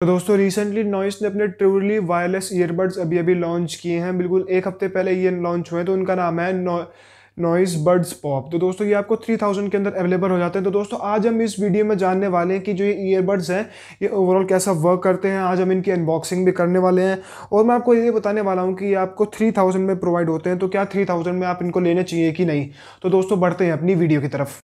तो दोस्तों recently noise ने अपने ट्रूली वायरलेस ईयरबड्स अभी अभी लॉन्च किए हैं बिल्कुल एक हफ्ते पहले ये लॉन्च हुए तो उनका नाम है नॉइस बर्ड्स पॉप तो दोस्तों ये आपको 3000 के अंदर अवेलेबल हो जाते हैं तो दोस्तों आज हम इस वीडियो में जानने वाले हैं कि जो ये ईयरबड्स हैं ये ओवरऑल कैसा वर्क करते हैं आज हम इनकी अनबॉक्सिंग भी करने वाले हैं और मैं आपको ये बताने वाला हूँ कि ये आपको 3000 में प्रोवाइड होते हैं तो क्या थ्री में आप इनको लेने चाहिए कि नहीं तो दोस्तों बढ़ते हैं अपनी वीडियो की तरफ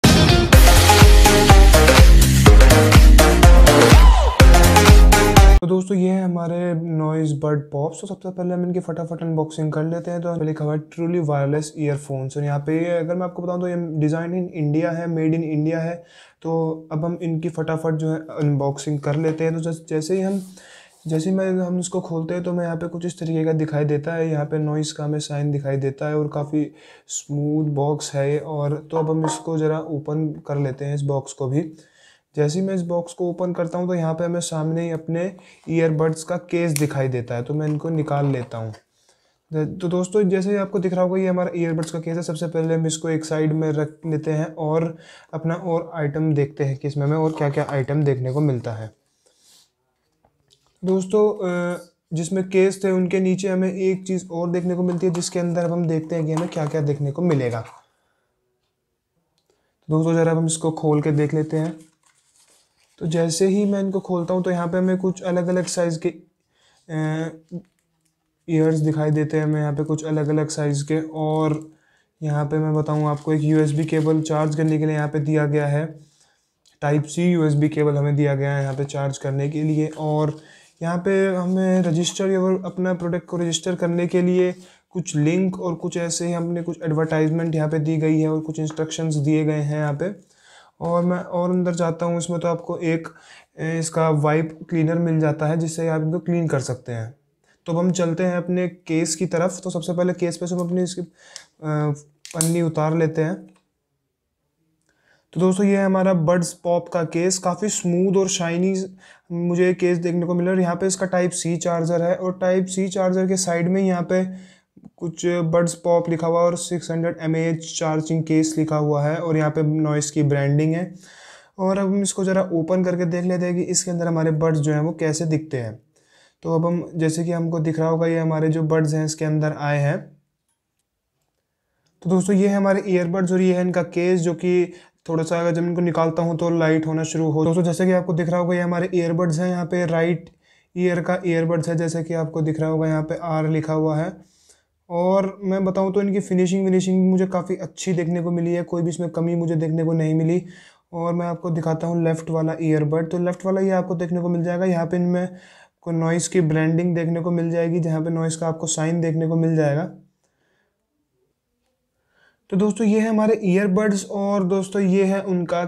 तो दोस्तों ये है हमारे नॉइज़ बर्ड पॉप्स तो सबसे पहले हम इनकी फटाफट अनबॉक्सिंग कर लेते हैं तो लिखा हुआ है ट्रूली वायरलेस ईयरफोन्स और यहाँ पे अगर मैं आपको बताऊँ तो ये डिज़ाइन इन इंडिया है मेड इन इंडिया है तो अब हम इनकी फटाफट जो है अनबॉक्सिंग कर लेते हैं तो जैसे ही हम जैसे ही मैं हम इसको खोलते हैं तो मैं यहाँ पे कुछ इस तरीके का दिखाई देता है यहाँ पे नॉइस का हमें साइन दिखाई देता है और काफ़ी स्मूथ बॉक्स है और तो अब हम इसको ज़रा ओपन कर लेते हैं इस बॉक्स को भी जैसे ही मैं इस बॉक्स को ओपन करता हूँ तो यहाँ पे हमें सामने ही अपने ईयरबड्स का केस दिखाई देता है तो मैं इनको निकाल लेता हूँ तो दोस्तों जैसे आपको दिख रहा होगा ये हमारा ईयरबड्स का केस है सबसे पहले हम इसको एक साइड में रख लेते हैं और अपना और आइटम देखते हैं कि इसमें हमें और क्या क्या आइटम देखने को मिलता है दोस्तों जिसमें केस थे उनके नीचे हमें एक चीज़ और देखने को मिलती है जिसके अंदर अब हम देखते हैं कि हमें क्या क्या देखने को मिलेगा दोस्तों ज़रा हम इसको खोल के देख लेते हैं तो जैसे ही मैं इनको खोलता हूँ तो यहाँ पे हमें कुछ अलग अलग साइज़ के ईयर्स दिखाई देते हैं हमें यहाँ पे कुछ अलग अलग साइज़ के और यहाँ पे मैं बताऊँ आपको एक यूएसबी केबल चार्ज करने के लिए यहाँ पे दिया गया है टाइप सी यूएसबी केबल हमें दिया गया है यहाँ पे चार्ज करने के लिए और यहाँ पे हमें रजिस्टर या अपना प्रोडक्ट को रजिस्टर करने के लिए कुछ लिंक और कुछ ऐसे ही हमने कुछ एडवर्टाइजमेंट यहाँ पे दी गई है और कुछ इंस्ट्रक्शंस दिए गए हैं यहाँ पे और मैं और अंदर जाता हूँ इसमें तो आपको एक इसका वाइप क्लीनर मिल जाता है जिससे आप इनको क्लीन कर सकते हैं तो अब हम चलते हैं अपने केस की तरफ तो सबसे पहले केस पे से हम अपनी इसकी पन्नी उतार लेते हैं तो दोस्तों ये है हमारा बड्स पॉप का केस काफ़ी स्मूथ और शाइनी मुझे केस देखने को मिला और यहाँ पे इसका टाइप सी चार्जर है और टाइप सी चार्जर के साइड में यहाँ पे कुछ बर्ड्स पॉप लिखा हुआ और 600 हंड्रेड चार्जिंग केस लिखा हुआ है और यहाँ पे नॉइस की ब्रांडिंग है और अब हम इसको ज़रा ओपन करके देख लेते हैं कि इसके अंदर हमारे बर्ड्स जो हैं वो कैसे दिखते हैं तो अब हम जैसे कि हमको दिख रहा होगा ये हमारे जो बर्ड्स हैं इसके अंदर आए हैं तो दोस्तों ये है हमारे ईयरबड्स और ये है इनका केस जो कि थोड़ा सा अगर जब इनको निकालता हूँ तो लाइट होना शुरू हो दोस्तों जैसे कि आपको दिख रहा होगा ये हमारे ईयरबड्स हैं यहाँ पे राइट ईयर का ईयरबड्स है जैसे कि आपको दिख रहा होगा यहाँ पे आर लिखा हुआ है और मैं बताऊँ तो इनकी फिनिशिंग विनिशिंग मुझे काफ़ी अच्छी देखने को मिली है कोई भी इसमें कमी मुझे देखने को नहीं मिली और मैं आपको दिखाता हूँ लेफ़्ट वाला ईयरबड तो लेफ़्ट वाला ये आपको देखने को मिल जाएगा यहाँ पे इनमें को नॉइस की ब्रांडिंग देखने को मिल जाएगी जहाँ पे नॉइस का आपको साइन देखने को मिल जाएगा तो दोस्तों ये है हमारे ईयरबड्स और दोस्तों ये है उनका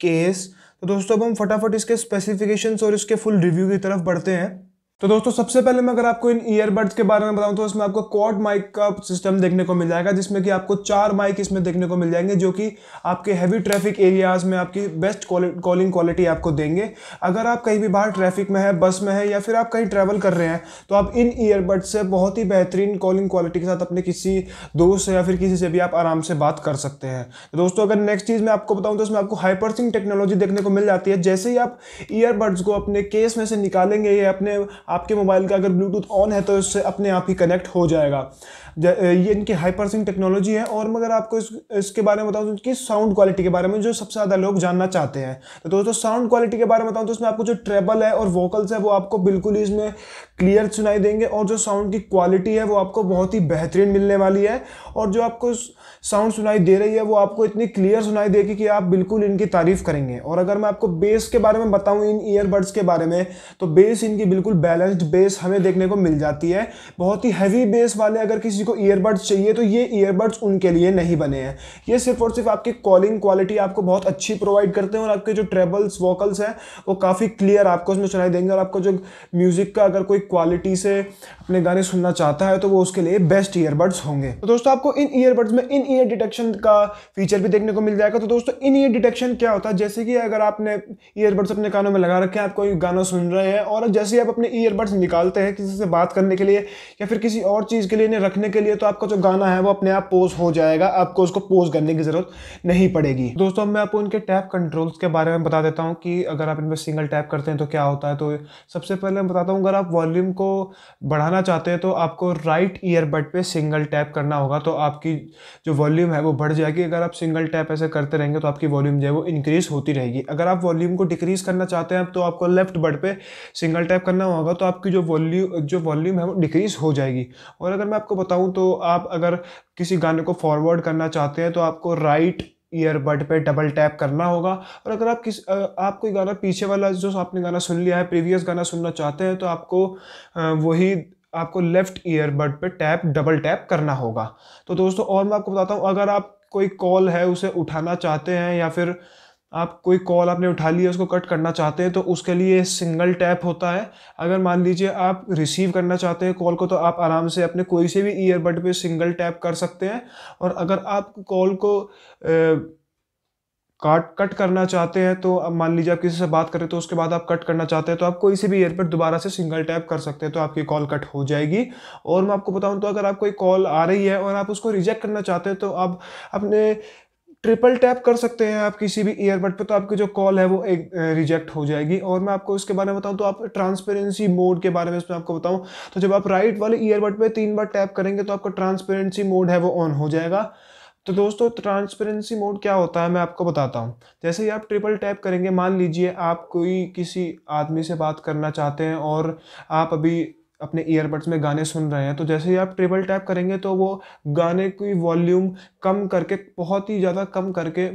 केस तो दोस्तों अब हम फटाफट इसके स्पेसिफिकेशंस और इसके फुल रिव्यू की तरफ बढ़ते हैं तो दोस्तों सबसे पहले मैं अगर आपको इन ईयरबड्स के बारे में बताऊं तो इसमें आपको क्वाड माइक का सिस्टम देखने को मिल जाएगा जिसमें कि आपको चार माइक इसमें देखने को मिल जाएंगे जो कि आपके हैवी ट्रैफिक एरियाज में आपकी बेस्ट कॉलिंग क्वालिटी आपको देंगे अगर आप कहीं भी बाहर ट्रैफिक में है बस में है या फिर आप कहीं ट्रैवल कर रहे हैं तो आप इन ईयरबड्स से बहुत ही बेहतरीन कॉलिंग क्वालिटी के साथ अपने किसी दोस्त या फिर किसी से भी आप आराम से बात कर सकते हैं तो दोस्तों अगर नेक्स्ट चीज़ मैं आपको बताऊँ तो इसमें आपको हाइपरसिंग टेक्नोलॉजी देखने को मिल जाती है जैसे ही आप ईयरबड्स को अपने केस में से निकालेंगे या अपने आपके मोबाइल का अगर ब्लूटूथ ऑन है तो इससे अपने आप ही कनेक्ट हो जाएगा ये इनकी हाइपरसिंग टेक्नोलॉजी है और मगर आपको इस, इसके बारे में बताऊँ तो इनकी साउंड क्वालिटी के बारे में जो सबसे ज़्यादा लोग जानना चाहते हैं तो दोस्तों साउंड क्वालिटी के बारे में बताऊँ तो इसमें आपको जो ट्रेबल है और वोकल्स है वो आपको बिल्कुल ही इसमें क्लियर सुनाई देंगे और जो साउंड की क्वालिटी है वो आपको बहुत ही बेहतरीन मिलने वाली है और जो आपको साउंड सुनाई दे रही है वो आपको इतनी क्लियर सुनाई देगी कि आप बिल्कुल इनकी तारीफ़ करेंगे और अगर मैं आपको बेस के बारे में बताऊँ इन ईयरबड्स के बारे में तो बेस इनकी बिल्कुल बैलेंस्ड बेस हमें देखने को मिल जाती है बहुत ही हैवी बेस वाले अगर किसी किसी को ईयरबड्स चाहिए तो ये ईयरबड्स उनके लिए नहीं बने हैं ये सिर्फ और सिर्फ आपकी कॉलिंग क्वालिटी आपको बहुत अच्छी प्रोवाइड करते हैं और आपके जो ट्रेबल्स वोकल्स हैं वो काफ़ी क्लियर आपको उसमें सुनाई देंगे और आपको जो म्यूज़िक का अगर कोई क्वालिटी से अपने गाने सुनना चाहता है तो वो उसके लिए बेस्ट ईयरबड्स होंगे तो दोस्तों आपको इन ईयरबड्स में इन ईयर डिटेक्शन का फीचर भी देखने को मिल जाएगा तो दोस्तों इन ईयर डिटेक्शन क्या होता है जैसे कि अगर आपने ईयरबड्स अपने कानों में लगा रखे हैं आप कोई गाना सुन रहे हैं और जैसे आप अपने ईयरबड्स निकालते हैं किसी से बात करने के लिए या फिर किसी और चीज़ के लिए इन्हें रखने के लिए तो आपका जो गाना है वो अपने आप पोज हो जाएगा आपको उसको पोज करने की ज़रूरत नहीं पड़ेगी दोस्तों मैं आपको इनके टैप कंट्रोल्स के बारे में बता देता हूँ कि अगर आप इनमें सिंगल टैप करते हैं तो क्या होता है तो सबसे पहले मैं बताता हूँ अगर आप वॉल्यूम को बढ़ाना चाहते हैं तो आपको राइट ईयरबड पर सिंगल टैप करना होगा तो आपकी जो वॉल्यूम है वो बढ़ जाएगी अगर आप सिंगल टैप ऐसे करते रहेंगे तो आपकी वॉल्यूम जो है वो इंक्रीज़ होती रहेगी अगर आप वॉल्यूम को डिक्रीज़ करना चाहते हैं तो आपको लेफ्ट बड पे सिंगल टैप करना होगा तो आपकी जो वॉल्यूम जो वॉल्यूम है वो डिक्रीज़ हो जाएगी और अगर मैं आपको बताऊँ बताऊं तो आप अगर किसी गाने को फॉरवर्ड करना चाहते हैं तो आपको राइट ईयरबड पे डबल टैप करना होगा और अगर आप किस आप कोई गाना पीछे वाला जो आपने गाना सुन लिया है प्रीवियस गाना सुनना चाहते हैं तो आपको वही आपको लेफ्ट ईयरबड पे टैप डबल टैप करना होगा तो दोस्तों और मैं आपको बताता हूँ अगर आप कोई कॉल है उसे उठाना चाहते हैं या फिर आप कोई कॉल आपने उठा ली है उसको कट करना चाहते हैं तो उसके लिए सिंगल टैप होता है अगर मान लीजिए आप रिसीव करना चाहते हैं कॉल को तो आप आराम से अपने कोई से भी ईयरबड पे सिंगल टैप कर सकते हैं और अगर आप कॉल को ए, काट कट करना चाहते हैं तो अब मान लीजिए आप किसी से बात करें तो उसके बाद आप कट करना चाहते हैं तो आप कोई से भी ईयरबड दोबारा से सिंगल टैप कर सकते हैं तो आपकी कॉल कट हो जाएगी और मैं आपको बताऊं तो अगर आप कोई कॉल आ रही है और आप उसको रिजेक्ट करना चाहते हैं तो आप अपने ट्रिपल टैप कर सकते हैं आप किसी भी ईयरबड पे तो आपकी जो कॉल है वो एक रिजेक्ट हो जाएगी और मैं आपको इसके बारे में बताऊं तो आप ट्रांसपेरेंसी मोड के बारे में इसमें आपको बताऊं तो जब आप राइट वाले ईयरबड पे तीन बार टैप करेंगे तो आपका ट्रांसपेरेंसी मोड है वो ऑन हो जाएगा तो दोस्तों ट्रांसपेरेंसी मोड क्या होता है मैं आपको बताता हूँ जैसे ही आप ट्रिपल टैप करेंगे मान लीजिए आप कोई किसी आदमी से बात करना चाहते हैं और आप अभी अपने ईयरबड्स में गाने सुन रहे हैं तो जैसे ही आप ट्रिपल टैप करेंगे तो वो गाने की वॉल्यूम कम करके बहुत ही ज़्यादा कम करके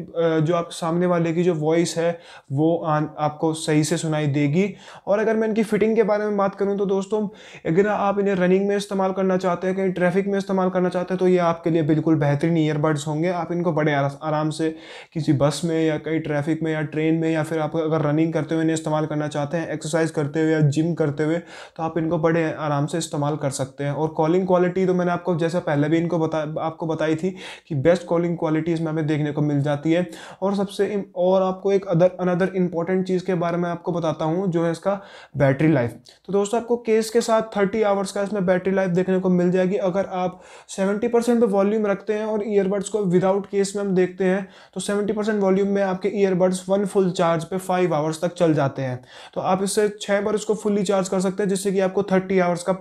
जो आप सामने वाले की जो वॉइस है वो आन, आपको सही से सुनाई देगी और अगर मैं इनकी फ़िटिंग के बारे में बात करूँ तो दोस्तों अगर आप इन्हें रनिंग में इस्तेमाल करना चाहते हैं कहीं ट्रैफिक में इस्तेमाल करना चाहते हैं तो ये आपके लिए बिल्कुल बेहतरीन ईयरबड्स होंगे आप इनको बड़े आराम से किसी बस में या कहीं ट्रैफिक में या ट्रेन में या फिर आप अगर रनिंग करते हुए इन्हें इस्तेमाल करना चाहते हैं एक्सरसाइज करते हुए या जिम करते हुए तो आप इनको बड़े आराम से इस्तेमाल कर सकते हैं और कॉलिंग क्वालिटी तो मैंने आपको जैसा पहले भी इनको बता आपको बताई थी कि बेस्ट कॉलिंग क्वालिटी इसमें हमें देखने को मिल जाती है और सबसे और आपको एक अदर अनदर इंपॉर्टेंट चीज़ के बारे में आपको बताता हूँ जो है इसका बैटरी लाइफ तो दोस्तों आपको केस के साथ थर्टी आवर्स का इसमें बैटरी लाइफ देखने को मिल जाएगी अगर आप सेवेंटी परसेंट वॉल्यूम रखते हैं और ईयरबड्स को विदाउट केस में हम देखते हैं तो सेवेंटी परसेंट वॉल्यूम में आपके ईयरबड्स वन फुल चार्ज पे फाइव आवर्स तक चल जाते हैं तो आप इससे छः बार इसको फुल्ली चार्ज कर सकते हैं जिससे कि आपको थर्टी आवर्स का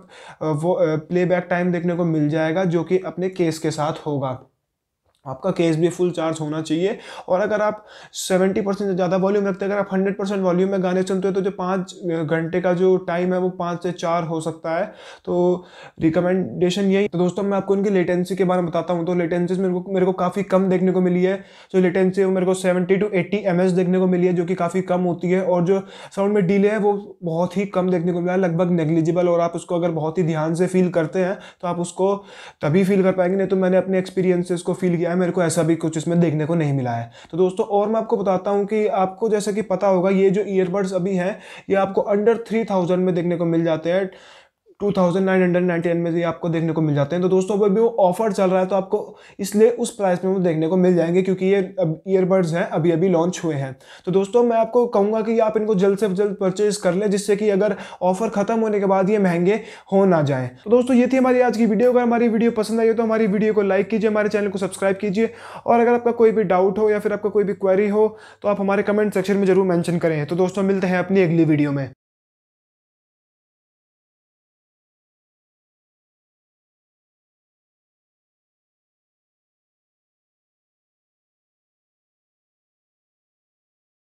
वो प्लेबैक टाइम देखने को मिल जाएगा जो कि अपने केस के साथ होगा आपका केस भी फुल चार्ज होना चाहिए और अगर आप 70 परसेंट से ज़्यादा वॉल्यूम रखते हैं अगर आप 100 परसेंट वॉल्यूम में गाने सुनते हो तो जो पाँच घंटे का जो टाइम है वो पाँच से चार हो सकता है तो रिकमेंडेशन यही तो दोस्तों मैं आपको उनकी लेटेंसी के बारे में बताता हूँ तो लेटेंसी मेरे को मेरे को काफ़ी कम देखने को मिली है जो लेटेंसी है वो मेरे को सेवेंटी टू एट्टी एम देखने को मिली है जो कि काफ़ी कम होती है और जो साउंड में डीले है वो बहुत ही कम देखने को मिला है लगभग नेग्लिजिबल और आप उसको अगर बहुत ही ध्यान से फील करते हैं तो आप उसको तभी फील कर पाएंगे नहीं तो मैंने अपने एक्सपीरियंस को फील किया है मेरे को ऐसा भी कुछ इसमें देखने को नहीं मिला है तो दोस्तों और मैं आपको बताता हूँ कि आपको जैसे कि पता होगा ये जो ईयरबड्स अभी हैं ये आपको अंडर थ्री थाउजेंड में देखने को मिल जाते हैं 2999 में से आपको देखने को मिल जाते हैं तो दोस्तों अभी वो ऑफर चल रहा है तो आपको इसलिए उस प्राइस में वो देखने को मिल जाएंगे क्योंकि ये अब ईयरबड्स हैं अभी अभी लॉन्च हुए हैं तो दोस्तों मैं आपको कहूँगा कि आप इनको जल्द से जल्द परचेज कर लें जिससे कि अगर ऑफर खत्म होने के बाद ये महंगे हो ना जाए तो दोस्तों ये थी हमारी आज की वीडियो अगर हमारी वीडियो पसंद आई तो हमारी वीडियो को लाइक कीजिए हमारे चैनल को सब्सक्राइब कीजिए और अगर आपका कोई भी डाउट हो या फिर आपका कोई भी क्वेरी हो तो आप हमारे कमेंट सेक्शन में जरूर मैंशन करें तो दोस्तों मिलते हैं अपनी अगली वीडियो में